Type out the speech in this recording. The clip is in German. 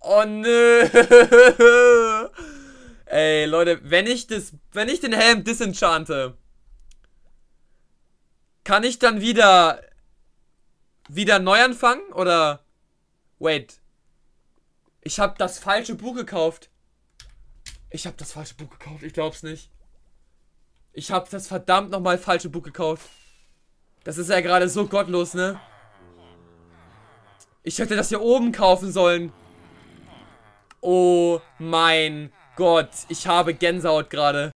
Oh nö. Ey, Leute, wenn ich das, wenn ich den Helm disenchante, kann ich dann wieder, wieder neu anfangen oder? Wait. Ich habe das falsche Buch gekauft. Ich habe das falsche Buch gekauft. Ich glaub's nicht. Ich habe das verdammt nochmal falsche Buch gekauft. Das ist ja gerade so gottlos, ne? Ich hätte das hier oben kaufen sollen. Oh mein Gott, ich habe Gänsehaut gerade.